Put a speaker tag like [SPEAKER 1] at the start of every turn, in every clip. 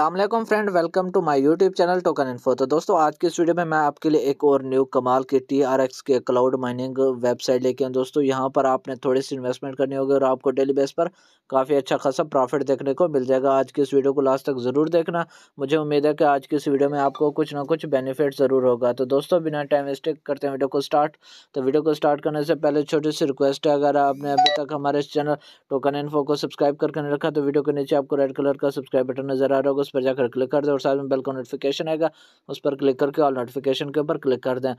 [SPEAKER 1] अल्लाम friend welcome to my YouTube channel token info तो दोस्तों आज की इस वीडियो में मैं आपके लिए एक और न्यू कमाल के टी आर एक्स के क्लाउड माइनिंग वेबसाइट लेके आया दोस्तों यहाँ पर आपने थोड़ी सी इन्वेस्टमेंट करनी होगी और आपको डेली बेस पर काफ़ी अच्छा खासा प्रॉफिट देखने को मिल जाएगा आज की इस वीडियो को लास्ट तक ज़रूर देखना मुझे उम्मीद है कि आज की इस वीडियो में आपको कुछ ना कुछ बेनिफिट ज़रूर होगा तो दोस्तों बिना टाइम वेस्ट करते हैं वीडियो को स्टार्ट तो वीडियो को स्टार्ट करने से पहले छोटी सी रिक्वेस्ट है अगर आपने अभी तक हमारे चैनल टोकन इन्फो को सब्सक्राइब करके नहीं रखा तो वीडियो के नीचे आपको रेड कलर का सब्सक्राइब बटन नज़र आ रहा होगा उस पर जाकर क्लिक कर दें और साथ में बेल का नोटिफिकेशन आएगा उस पर क्लिक करके ऑल नोटिफिकेशन के ऊपर क्लिक कर दें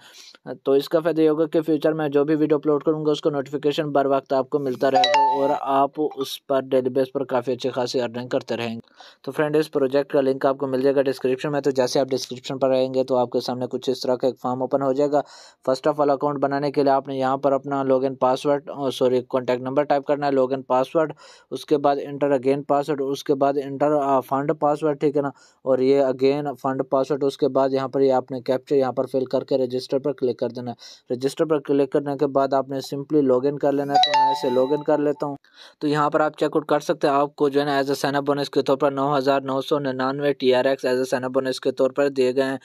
[SPEAKER 1] तो इसका फ़ायदा ये होगा कि फ्यूचर में जो भी वीडियो अपलोड करूँगा उसका नोटिफिकेशन बर वक्त आपको मिलता रहेगा और आप उस पर डेली बेस पर काफ़ी अच्छी खासी अर्निंग करते रहेंगे तो फ्रेंड इस प्रोजेक्ट का लिंक आपको मिल जाएगा डिस्क्रिप्शन में तो जैसे आप डिस्क्रिप्शन पर रहेंगे तो आपके सामने कुछ इस तरह का एक फॉर्म ओपन हो जाएगा फर्स्ट ऑफ ऑल अकाउंट बनाने के लिए आपने यहाँ पर अपना इन password sorry contact number type करना है इन पासवर्ड उसके बाद इंटर अगेन पासवर्ड उसके बाद इंटर फंड पासवर्ड ठीक है ना और ये अगेन फंड पासवर्ड उसके बाद यहाँ पर ये आपने कैप्चर यहाँ पर फिल करके रजिस्टर पर क्लिक कर देना है रजिस्टर पर क्लिक करने के बाद आपने सिंपली लॉग कर लेना है तो मैं इसे लॉग कर लेता हूँ तो यहाँ पर आप चेकआउट कर सकते हैं आपको जो है ना एज अ सैनअप बोनस के तौर पर नौ हज़ार एज अ सैनअप बोनस के तौर पर दिए गए हैं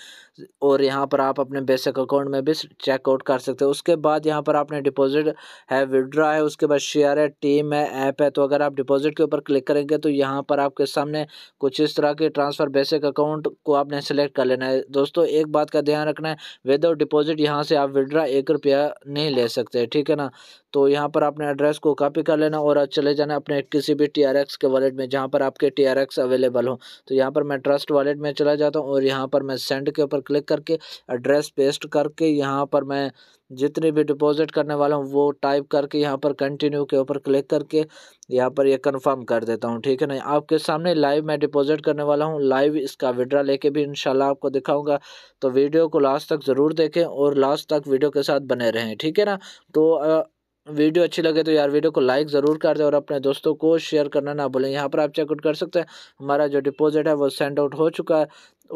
[SPEAKER 1] और यहाँ पर आप अपने बेसिक अकाउंट में भी चेकआउट कर सकते हैं उसके बाद यहाँ पर आपने डिपॉजिट है विड्रा है उसके बाद शेयर है टीम है ऐप है तो अगर आप डिपॉजिट के ऊपर क्लिक करेंगे तो यहाँ पर आपके सामने कुछ इस तरह के आपके ट्रांसफ़र बेसिक अकाउंट को आपने सेलेक्ट कर लेना है दोस्तों एक बात का ध्यान रखना है विदाउट डिपॉजिट यहाँ से आप विड्रा एक रुपया नहीं ले सकते ठीक है ना तो यहाँ पर आपने एड्रेस को कॉपी कर लेना और चले जाना अपने किसी भी टी के वॉलेट में जहाँ पर आपके टी अवेलेबल हो तो यहाँ पर मैं ट्रस्ट वॉलेट में चला जाता हूँ और यहाँ पर मैं सेंड के ऊपर क्लिक करके एड्रेस पेस्ट करके यहाँ पर मैं जितने भी डिपॉजिट करने वाला हूँ वो टाइप करके यहाँ पर कंटिन्यू के ऊपर क्लिक करके यहाँ पर ये यह कंफर्म कर देता हूँ ठीक है ना आपके सामने लाइव मैं डिपॉजिट करने वाला हूँ लाइव इसका विड्रा लेके भी इंशाल्लाह आपको दिखाऊंगा तो वीडियो को लास्ट तक ज़रूर देखें और लास्ट तक वीडियो के साथ बने रहें ठीक है ना तो आ, वीडियो अच्छी लगे तो यार वीडियो को लाइक ज़रूर कर दें और अपने दोस्तों को शेयर करना ना भूलें यहाँ पर आप चेकआउट कर सकते हैं हमारा जो डिपॉजिट है वो सेंड आउट हो चुका है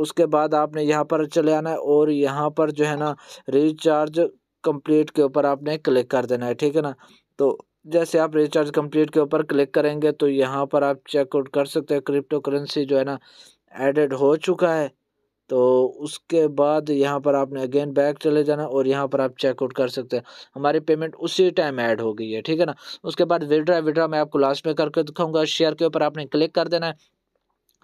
[SPEAKER 1] उसके बाद आपने यहाँ पर चले आना है और यहाँ पर जो है ना रिचार्ज कंप्लीट के ऊपर आपने क्लिक कर देना है ठीक है ना तो जैसे आप रिचार्ज कंप्लीट के ऊपर क्लिक करेंगे तो यहाँ पर आप चेकआउट कर सकते हैं क्रिप्टो करेंसी जो है ना एडेड हो चुका है तो उसके बाद यहाँ पर आपने अगेन बैक चले जाना और यहाँ पर आप चेकआउट कर सकते हैं हमारी पेमेंट उसी टाइम ऐड हो गई है ठीक है ना उसके बाद विड्रा विड्रा मैं आपको लास्ट में करके दिखाऊंगा शेयर के ऊपर आपने क्लिक कर देना है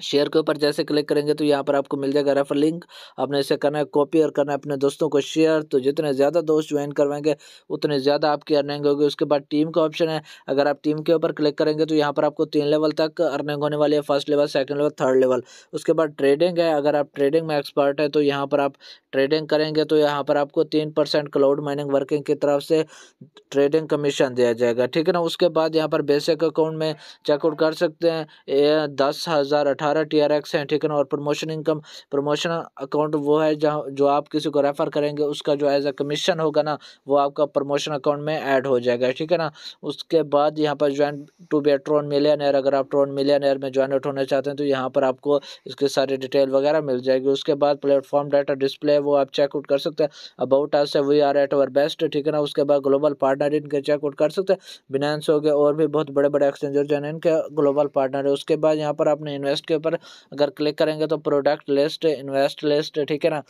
[SPEAKER 1] शेयर के ऊपर जैसे क्लिक करेंगे तो यहाँ पर आपको मिल जाएगा रेफर लिंक आपने इसे करना है कॉपी और करना है अपने दोस्तों को शेयर तो जितने ज़्यादा दोस्त ज्वाइन करवाएंगे उतने ज़्यादा आपकी अर्निंग होगी उसके बाद टीम का ऑप्शन है अगर आप टीम के ऊपर क्लिक करेंगे तो यहाँ पर आपको तीन लेवल तक अर्निंग होने वाली है first level second level third level उसके बाद ट्रेडिंग है अगर आप ट्रेडिंग में एक्सपर्ट है तो यहाँ पर आप ट्रेडिंग करेंगे तो यहाँ पर आपको तीन परसेंट क्लाउड माइनिंग वर्किंग की तरफ से ट्रेडिंग कमीशन दिया जाएगा ठीक है ना उसके बाद यहाँ पर बेसिक अकाउंट में चेकआउट कर सकते हैं दस हज़ार अठारह टी आर एक्स है ठीक है ना और प्रमोशन इनकम प्रमोशन अकाउंट वो है जहाँ जो आप किसी को रेफ़र करेंगे उसका जो एज अ कमीशन होगा ना वो आपका प्रमोशन अकाउंट में ऐड हो जाएगा ठीक है ना उसके बाद यहाँ पर join to be Tron millionaire अगर आप ट्रोन मिलियनर में ज्वाइन आउट होना चाहते हैं तो यहाँ पर आपको इसके सारी डिटेल वगैरह मिल जाएगी उसके बाद प्लेटफॉर्म डाटा डिस्प्ले वो आप चेकआउट कर सकते हैं अबाउट आस है we are at our best ठीक है ना उसके बाद ग्लोबल पार्टनर इनके चेकआउट कर सकते हैं बिनेंस हो गए और भी बहुत बड़े बड़े एक्सचेंजर जो है इनके ग्लोबल पार्टनर है उसके बाद यहाँ पर आपने इन्वेस्ट इसके ऊपर अगर क्लिक करेंगे तो प्रोडक्ट लिस्ट इन्वेस्ट लिस्ट ठीक है ना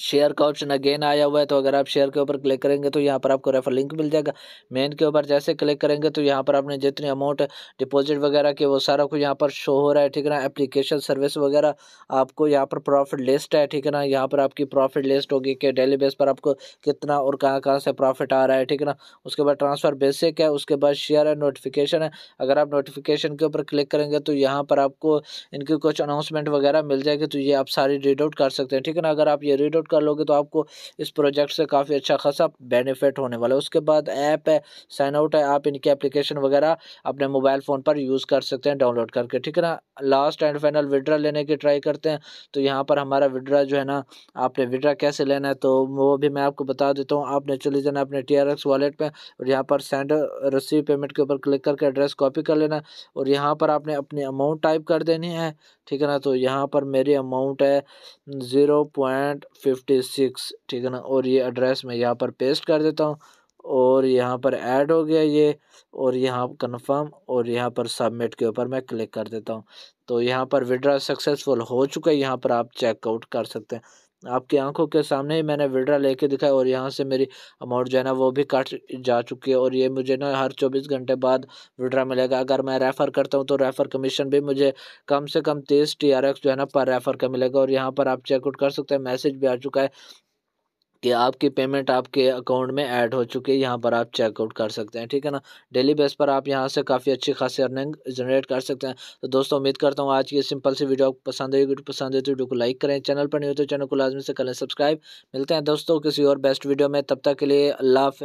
[SPEAKER 1] शेयर का ऑप्शन अगेन आया हुआ है तो अगर आप शेयर के ऊपर क्लिक करेंगे तो यहाँ पर आपको रेफर लिंक मिल जाएगा मेन के ऊपर जैसे क्लिक करेंगे तो यहाँ पर आपने जितनी अमाउंट डिपॉजिट वगैरह के वो सारा कुछ यहाँ पर शो हो रहा है ठीक है ना एप्लीकेशन सर्विस वगैरह आपको यहाँ पर प्रॉफिट लिस्ट है ठीक है ना यहाँ पर आपकी प्रॉफिट लिस्ट होगी कि डेली बेस पर आपको कितना और कहाँ कहाँ से प्रॉफिट आ रहा है ठीक है ना उसके बाद ट्रांसफ़र बेसिक है उसके बाद शेयर है नोटिफिकेशन है अगर आप नोटिफिकेशन के ऊपर क्लिक करेंगे तो यहाँ पर आपको इनकी कुछ अनाउंसमेंट वगैरह मिल जाएगी तो ये आप सारी रीड आउट कर सकते हैं ठीक है ना अगर आप ये रीड आउट डाउनलोड कर लोगे तो आपको इस प्रोजेक्ट से काफ़ी अच्छा खासा बेनिफिट होने वाला है उसके बाद ऐप है साइन आउट है आप इनकी एप्लीकेशन वगैरह अपने मोबाइल फ़ोन पर यूज़ कर सकते हैं डाउनलोड करके ठीक है ना लास्ट एंड फाइनल विड्रा लेने की ट्राई करते हैं तो यहाँ पर हमारा विड्रा जो है ना आपने विड्रा कैसे लेना है तो वो भी मैं आपको बता देता हूँ आपने चले जाना अपने टी आर एक्स वॉलेट में और यहाँ पर सेंड रसीव पेमेंट के ऊपर क्लिक करके एड्रेस कॉपी कर लेना और यहाँ पर आपने अपनी अमाउंट टाइप कर देनी है ठीक है ना तो यहाँ पर मेरी अमाउंट है ज़ीरो पॉइंट फिफ्टी सिक्स ठीक है ना और ये एड्रेस मैं यहाँ पर पेस्ट कर देता हूँ और यहाँ पर ऐड हो गया ये और यहाँ कंफर्म और यहाँ पर सबमिट के ऊपर मैं क्लिक कर देता हूँ तो यहाँ पर विड्रा सक्सेसफुल हो चुका है यहाँ पर आप चेकआउट कर सकते हैं आपकी आंखों के सामने ही मैंने विड्रा लेके दिखाया और यहाँ से मेरी अमाउंट जो है ना वो भी कट जा चुकी है और ये मुझे ना हर चौबीस घंटे बाद विड्रा मिलेगा अगर मैं रेफ़र करता हूँ तो रेफ़र कमीशन भी मुझे कम से कम तीस टी आर एक्स जो है ना पर रेफ़र का मिलेगा और यहाँ पर आप चेकआउट कर सकते हैं मैसेज भी आ चुका है कि आपकी पेमेंट आपके अकाउंट में ऐड हो चुकी है यहाँ पर आप चेकआउट कर सकते हैं ठीक है ना डेली बेस पर आप यहाँ से काफ़ी अच्छी खासी अर्निंग जनरेट कर सकते हैं तो दोस्तों उम्मीद करता हूँ आज की सिंपल सी वीडियो आपको पसंद आई वीडियो पसंद है तो वीडियो को लाइक करें चैनल पर नहीं हो तो चैनल को लाजमी से करें सब्सक्राइब मिलते हैं दोस्तों किसी और बेस्ट वीडियो में तब तक के लिए अल्लाह